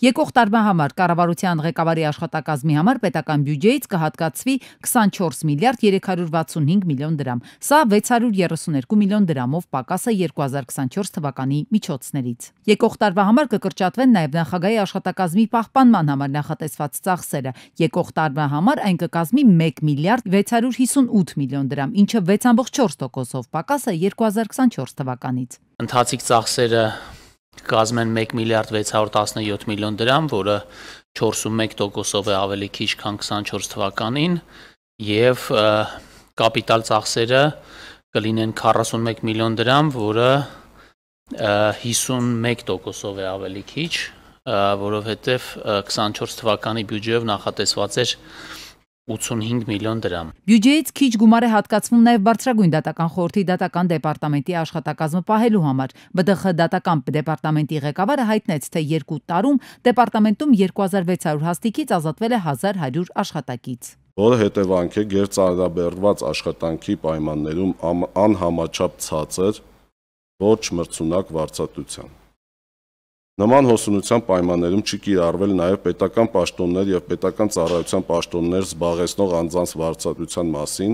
Եկող տարվա համար կառավարության ղեկավարի աշխատակազմի համար պետական բյուջեից կհատկացվի 24 միլիարդ 365 միլիոն դրամ։ Սա 632 միլիոն դրամով պակաս է 2024 թվականի միջոցներից։ Եկող տարվա համար կկրճատվեն նաև նախագահի աշխատակազմի պահպանման համար նախատեսված ծախսերը։ Եկող տարվա համար այն կկազմի 1 միլիարդ 658 միլիոն դրամ, ինչը 6.4%-ով պակաս է 2024 թվականից։ Ընթացիկ ծախսերը կազմեն 1 միլիարդ 617 միլիոն դրամ, որը 41%-ով է ավելի քիչ քան 24 թվականին, եւ կապիտալ ծախսերը կլինեն 41 միլիոն դրամ, որը 51%-ով է ավելի քիչ, որովհետեւ 24 թվականի բյուջեով նախատեսված էր 85 միլիոն դրամ։ Բյուջեից քիչ գումար է հատկացվում նաև բարձրագույն դատական խորհրդի դատական դեպարտամենտի աշխատակազմը պահելու համար։ ԲԴԽ դատական դեպարտամենտի ղեկավարը հայտնեց, թե երկու տարում դեպարտամենտում 2600 հաստիկից ազատվել է 1100 աշխատակից որը հետևանք է գերծարդաբերված աշխատանքի պայմաններում անհամաչափ ցածր ոչ մրցունակ վարչատության։ Նման հոսունության պայմաններում չի կիրառվել նաև պետական պաշտոններ եւ պետական ծառայության պաշտոններ զբաղեցնող անձանց վարձատրության մասին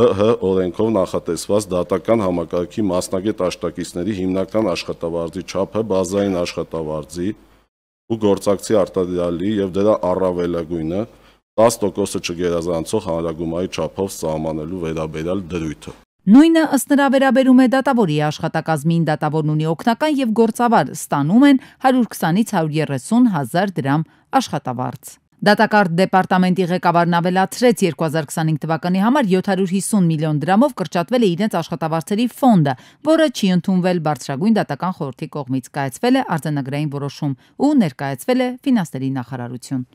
ՀՀ օրենքով նախատեսված դատական համակարգի մասնագետ աշխատակիցների հիմնական աշխատավարձի չափը բազային աշխատավարձի ու գործակցի արտադրյալի եւ դրա առավելագույնը 10%-ը չգերազանցող հանրագումայի չափով սահմանելու վերաբերյալ դրույթը Նույնը ըստ նրա վերաբերում է դատավորի աշխատակազմին, դատավորն ունի օգնական եւ գործավար, ստանում են 120-ից 130 հազար դրամ աշխատավարձ։ Դատակարգ դեպարտամենտի ղեկավարն ավելացրեց 2025 թվականի համար 750 միլիոն դրամով կրճատվել է իրենց աշխատավարձերի ֆոնդը, որը չի ընդունվել բարձրագույն դատական խորհրդի կողմից, կայացվել է արձանագրային որոշում ու ներկայացվել է ֆինանսների նախարարություն։